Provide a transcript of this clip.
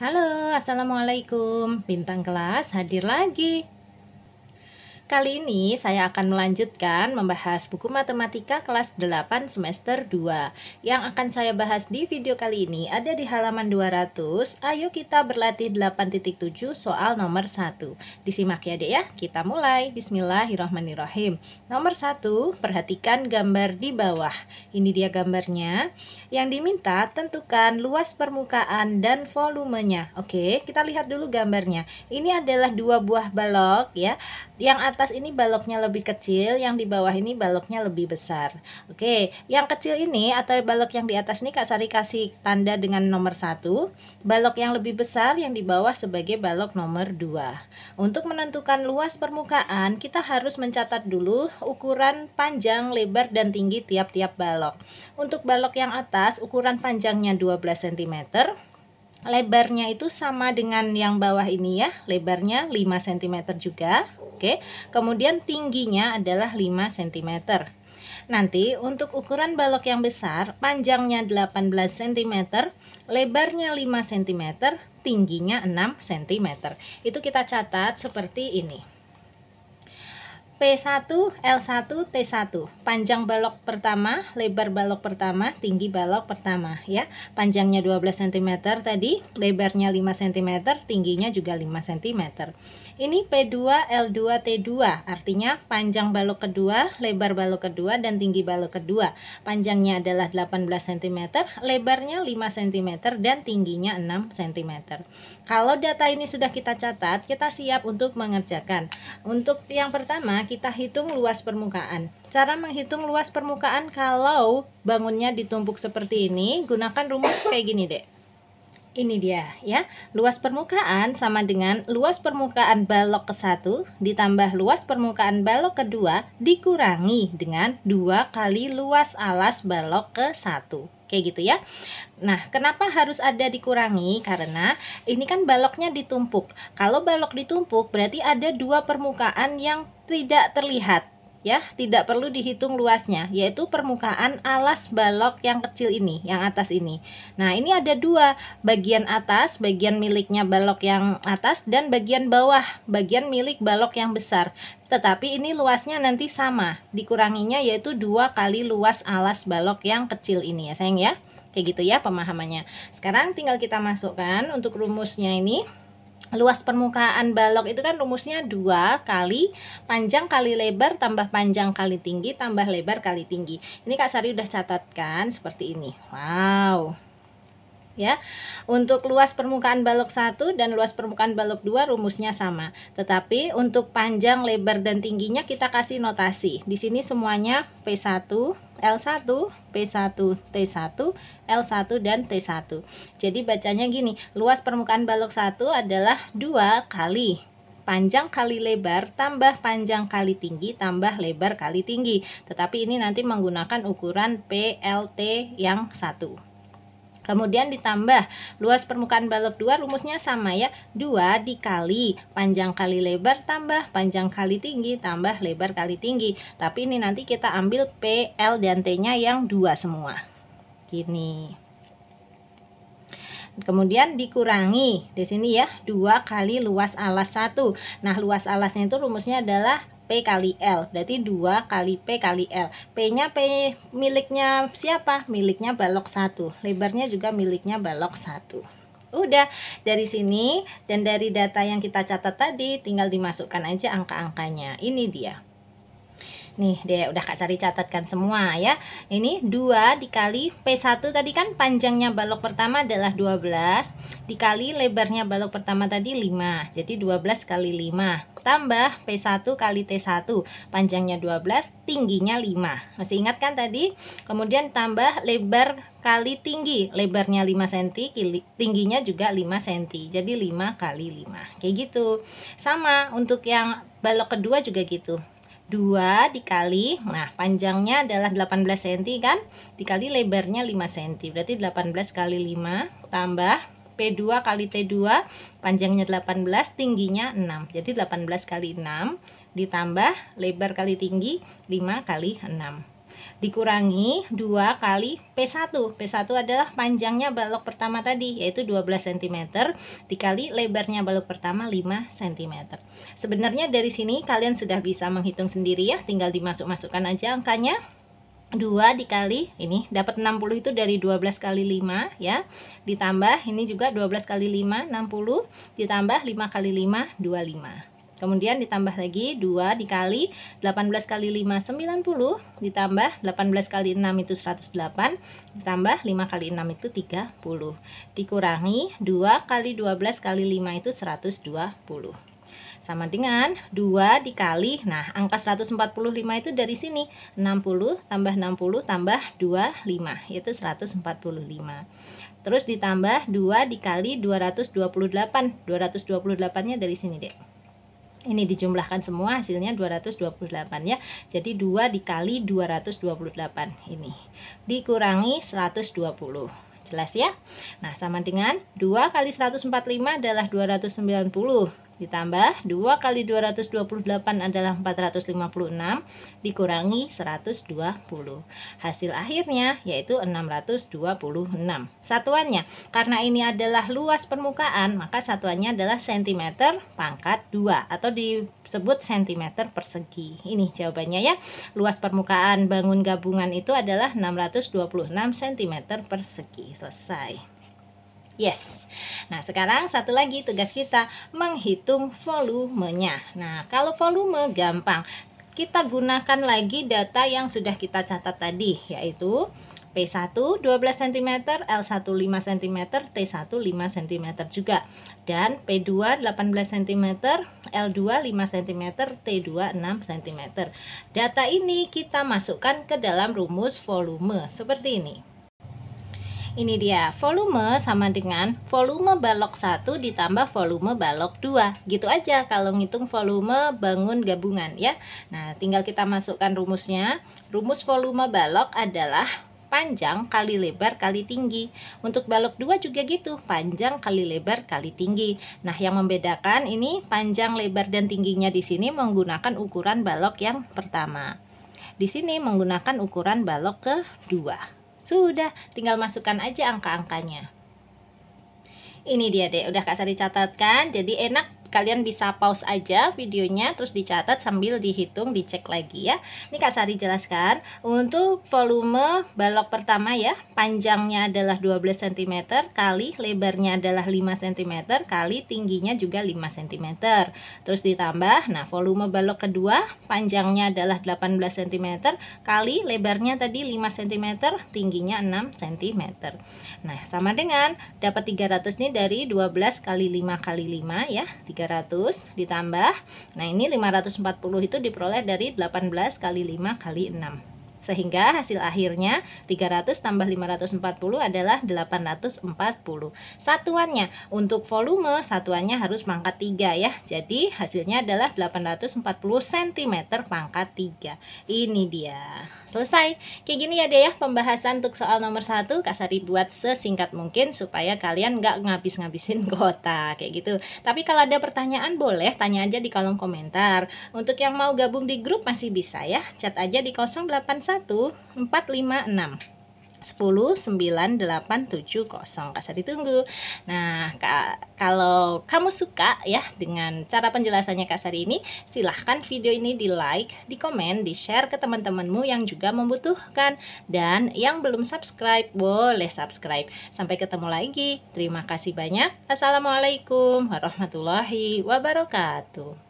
Halo, Assalamualaikum. Bintang kelas hadir lagi. Kali ini saya akan melanjutkan membahas buku matematika kelas 8 semester 2. Yang akan saya bahas di video kali ini ada di halaman 200. Ayo kita berlatih 8.7 soal nomor 1. Disimak ya Dek ya. Kita mulai. Bismillahirrahmanirrahim. Nomor 1, perhatikan gambar di bawah. Ini dia gambarnya. Yang diminta tentukan luas permukaan dan volumenya. Oke, kita lihat dulu gambarnya. Ini adalah dua buah balok ya. Yang atas atas ini baloknya lebih kecil, yang di bawah ini baloknya lebih besar. Oke, yang kecil ini atau balok yang di atas ini Kak Sari kasih tanda dengan nomor satu. Balok yang lebih besar yang di bawah sebagai balok nomor 2. Untuk menentukan luas permukaan, kita harus mencatat dulu ukuran panjang, lebar, dan tinggi tiap-tiap balok. Untuk balok yang atas, ukuran panjangnya 12 cm, lebarnya itu sama dengan yang bawah ini ya lebarnya 5 cm juga oke kemudian tingginya adalah 5 cm nanti untuk ukuran balok yang besar panjangnya 18 cm lebarnya 5 cm tingginya 6 cm itu kita catat seperti ini P1, L1, T1. Panjang balok pertama, lebar balok pertama, tinggi balok pertama ya. Panjangnya 12 cm tadi, lebarnya 5 cm, tingginya juga 5 cm. Ini P2, L2, T2. Artinya panjang balok kedua, lebar balok kedua dan tinggi balok kedua. Panjangnya adalah 18 cm, lebarnya 5 cm dan tingginya 6 cm. Kalau data ini sudah kita catat, kita siap untuk mengerjakan. Untuk yang pertama kita hitung luas permukaan. Cara menghitung luas permukaan kalau bangunnya ditumpuk seperti ini, gunakan rumus kayak gini, deh. Ini dia ya, luas permukaan sama dengan luas permukaan balok ke satu ditambah luas permukaan balok kedua dikurangi dengan dua kali luas alas balok ke satu kayak gitu ya. Nah, kenapa harus ada dikurangi? Karena ini kan baloknya ditumpuk. Kalau balok ditumpuk berarti ada dua permukaan yang tidak terlihat ya tidak perlu dihitung luasnya yaitu permukaan alas balok yang kecil ini yang atas ini nah ini ada dua bagian atas bagian miliknya balok yang atas dan bagian bawah bagian milik balok yang besar tetapi ini luasnya nanti sama dikuranginya yaitu dua kali luas alas balok yang kecil ini ya sayang ya kayak gitu ya pemahamannya sekarang tinggal kita masukkan untuk rumusnya ini luas permukaan balok itu kan rumusnya dua kali panjang kali lebar tambah panjang kali tinggi tambah lebar kali tinggi ini Kak Sari udah catatkan seperti ini wow ya. Untuk luas permukaan balok 1 dan luas permukaan balok 2 rumusnya sama. Tetapi untuk panjang, lebar dan tingginya kita kasih notasi. Di sini semuanya P1, L1, P1, T1, L1 dan T1. Jadi bacanya gini, luas permukaan balok 1 adalah 2 kali panjang kali lebar tambah panjang kali tinggi tambah lebar kali tinggi. Tetapi ini nanti menggunakan ukuran PLT yang satu. Kemudian ditambah luas permukaan balok 2 rumusnya sama ya. 2 dikali panjang kali lebar tambah panjang kali tinggi tambah lebar kali tinggi. Tapi ini nanti kita ambil P, L, dan T-nya yang dua semua. Gini. Kemudian dikurangi di sini ya 2 kali luas alas 1 Nah luas alasnya itu rumusnya adalah P kali L. Berarti 2 kali P kali L. P-nya P miliknya siapa? Miliknya balok 1. Lebarnya juga miliknya balok 1 udah dari sini dan dari data yang kita catat tadi tinggal dimasukkan aja angka-angkanya ini dia Nih deh udah Kak Sari catatkan semua ya. Ini 2 dikali P1 tadi kan panjangnya balok pertama adalah 12 dikali lebarnya balok pertama tadi 5. Jadi 12 kali 5 tambah P1 kali T1 panjangnya 12 tingginya 5. Masih ingat kan tadi? Kemudian tambah lebar kali tinggi lebarnya 5 cm tingginya juga 5 cm jadi 5 kali 5 kayak gitu sama untuk yang balok kedua juga gitu 2 dikali, nah panjangnya adalah 18 cm kan, dikali lebarnya 5 cm, berarti 18 kali 5 tambah P2 kali T2, panjangnya 18, tingginya 6, jadi 18 kali 6 ditambah lebar kali tinggi 5 kali 6 dikurangi 2 kali P1. P1 adalah panjangnya balok pertama tadi yaitu 12 cm dikali lebarnya balok pertama 5 cm. Sebenarnya dari sini kalian sudah bisa menghitung sendiri ya, tinggal dimasuk-masukkan aja angkanya. 2 dikali ini dapat 60 itu dari 12 kali 5 ya ditambah ini juga 12 kali 5 60 ditambah 5 kali 5 25 Kemudian ditambah lagi 2 dikali 18 kali 5 90 ditambah 18 kali 6 itu 108 ditambah 5 kali 6 itu 30 dikurangi 2 kali 12 kali 5 itu 120 sama dengan 2 dikali nah angka 145 itu dari sini 60 tambah 60 tambah 25 yaitu 145 terus ditambah 2 dikali 228 228 nya dari sini deh ini dijumlahkan semua hasilnya 228 ya. Jadi 2 dikali 228 ini dikurangi 120. Jelas ya? Nah, sama dengan 2 kali 145 adalah 290. Ditambah 2 kali 228 adalah 456 dikurangi 120. Hasil akhirnya yaitu 626. Satuannya, karena ini adalah luas permukaan, maka satuannya adalah cm pangkat 2 atau disebut cm persegi. Ini jawabannya ya. Luas permukaan bangun gabungan itu adalah 626 cm persegi. Selesai. Yes. Nah, sekarang satu lagi tugas kita menghitung volumenya. Nah, kalau volume gampang. Kita gunakan lagi data yang sudah kita catat tadi, yaitu P1 12 cm, L1 5 cm, T1 5 cm juga. Dan P2 18 cm, L2 5 cm, T2 6 cm. Data ini kita masukkan ke dalam rumus volume seperti ini. Ini dia, volume sama dengan volume balok 1 ditambah volume balok 2. Gitu aja kalau ngitung volume bangun gabungan ya. Nah, tinggal kita masukkan rumusnya. Rumus volume balok adalah panjang kali lebar kali tinggi. Untuk balok 2 juga gitu, panjang kali lebar kali tinggi. Nah, yang membedakan ini panjang, lebar dan tingginya di sini menggunakan ukuran balok yang pertama. Di sini menggunakan ukuran balok kedua. Sudah, tinggal masukkan aja angka-angkanya. Ini dia deh, udah Kak Sari catatkan. Jadi enak kalian bisa pause aja videonya terus dicatat sambil dihitung dicek lagi ya ini Kak Sari jelaskan untuk volume balok pertama ya panjangnya adalah 12 cm kali lebarnya adalah 5 cm kali tingginya juga 5 cm terus ditambah nah volume balok kedua panjangnya adalah 18 cm kali lebarnya tadi 5 cm tingginya 6 cm nah sama dengan dapat 300 nih dari 12 kali 5 kali 5 ya 300 300 ditambah. Nah, ini 540 itu diperoleh dari 18 kali 5 kali 6. Sehingga hasil akhirnya 300 tambah 540 adalah 840. Satuannya untuk volume satuannya harus pangkat 3 ya. Jadi hasilnya adalah 840 cm pangkat 3. Ini dia. Selesai. Kayak gini ya deh ya pembahasan untuk soal nomor 1 Kasari buat sesingkat mungkin supaya kalian nggak ngabis-ngabisin kota kayak gitu. Tapi kalau ada pertanyaan boleh tanya aja di kolom komentar. Untuk yang mau gabung di grup masih bisa ya. Chat aja di 081 1, 4, 5, 6. 10 9 8 7 0 Kak Sari tunggu Nah kak, kalau kamu suka ya dengan cara penjelasannya Kak Sari ini Silahkan video ini di like, di komen, di share ke teman-temanmu yang juga membutuhkan Dan yang belum subscribe boleh subscribe Sampai ketemu lagi Terima kasih banyak Assalamualaikum warahmatullahi wabarakatuh